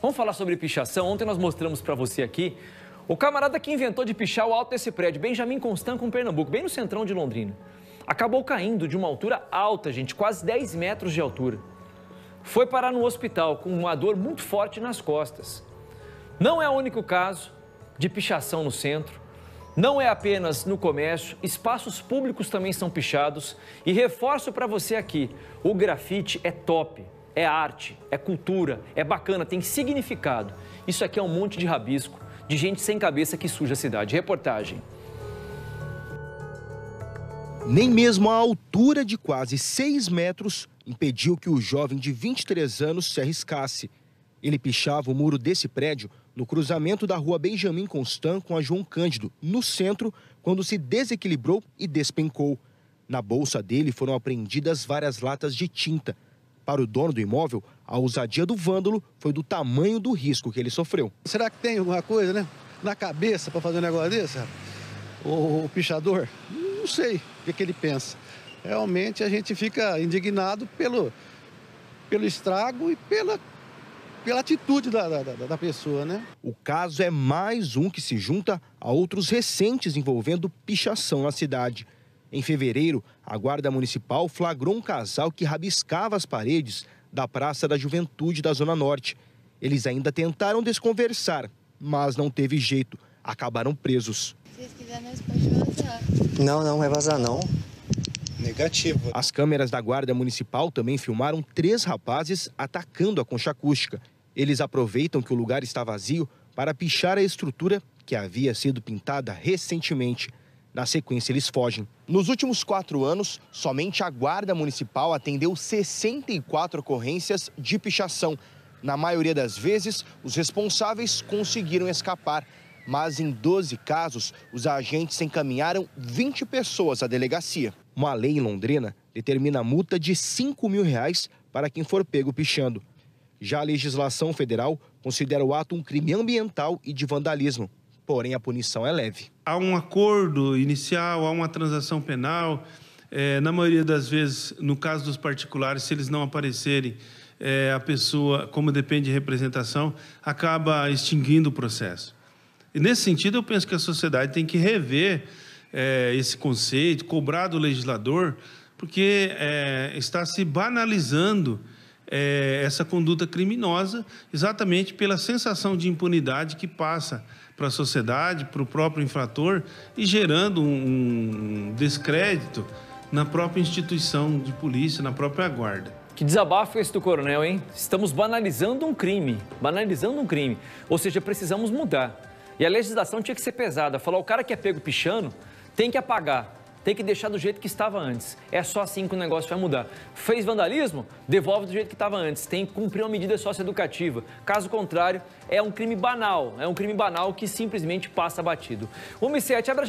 Vamos falar sobre pichação. Ontem nós mostramos para você aqui o camarada que inventou de pichar o alto desse prédio, Benjamin Constant com Pernambuco, bem no centrão de Londrina. Acabou caindo de uma altura alta, gente, quase 10 metros de altura. Foi parar no hospital com uma dor muito forte nas costas. Não é o único caso de pichação no centro. Não é apenas no comércio, espaços públicos também são pichados. E reforço para você aqui, o grafite é top é arte, é cultura, é bacana, tem significado. Isso aqui é um monte de rabisco, de gente sem cabeça que suja a cidade. Reportagem. Nem mesmo a altura de quase 6 metros impediu que o jovem de 23 anos se arriscasse. Ele pichava o muro desse prédio no cruzamento da rua Benjamin Constant com a João Cândido, no centro, quando se desequilibrou e despencou. Na bolsa dele foram apreendidas várias latas de tinta. Para o dono do imóvel, a ousadia do vândalo foi do tamanho do risco que ele sofreu. Será que tem alguma coisa, né? Na cabeça para fazer um negócio desse, o, o pichador? Não sei o que, que ele pensa. Realmente a gente fica indignado pelo, pelo estrago e pela pela atitude da, da, da, pessoa, né? O caso é mais um que se junta a outros recentes envolvendo pichação na cidade. Em fevereiro, a Guarda Municipal flagrou um casal que rabiscava as paredes da Praça da Juventude da Zona Norte. Eles ainda tentaram desconversar, mas não teve jeito. Acabaram presos. Se vocês quiserem, nós podemos vazar. Não, não vai vazar, não. Negativo. As câmeras da Guarda Municipal também filmaram três rapazes atacando a concha acústica. Eles aproveitam que o lugar está vazio para pichar a estrutura que havia sido pintada recentemente. Na sequência, eles fogem. Nos últimos quatro anos, somente a Guarda Municipal atendeu 64 ocorrências de pichação. Na maioria das vezes, os responsáveis conseguiram escapar, mas em 12 casos, os agentes encaminharam 20 pessoas à delegacia. Uma lei londrina determina a multa de 5 mil reais para quem for pego pichando. Já a legislação federal considera o ato um crime ambiental e de vandalismo porém a punição é leve. Há um acordo inicial, há uma transação penal. É, na maioria das vezes, no caso dos particulares, se eles não aparecerem, é, a pessoa, como depende de representação, acaba extinguindo o processo. E nesse sentido, eu penso que a sociedade tem que rever é, esse conceito, cobrar do legislador, porque é, está se banalizando é, essa conduta criminosa, exatamente pela sensação de impunidade que passa para a sociedade, para o próprio infrator e gerando um, um descrédito na própria instituição de polícia, na própria guarda. Que desabafo esse do coronel, hein? Estamos banalizando um crime, banalizando um crime. Ou seja, precisamos mudar. E a legislação tinha que ser pesada. Falar o cara que é pego pichando tem que apagar tem que deixar do jeito que estava antes. É só assim que o negócio vai mudar. Fez vandalismo? Devolve do jeito que estava antes. Tem que cumprir uma medida socioeducativa. Caso contrário, é um crime banal. É um crime banal que simplesmente passa batido. 1 e 7, abre a